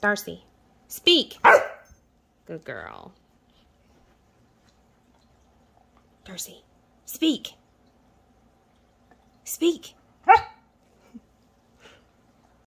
Darcy, speak. Good girl. Darcy, speak. Speak.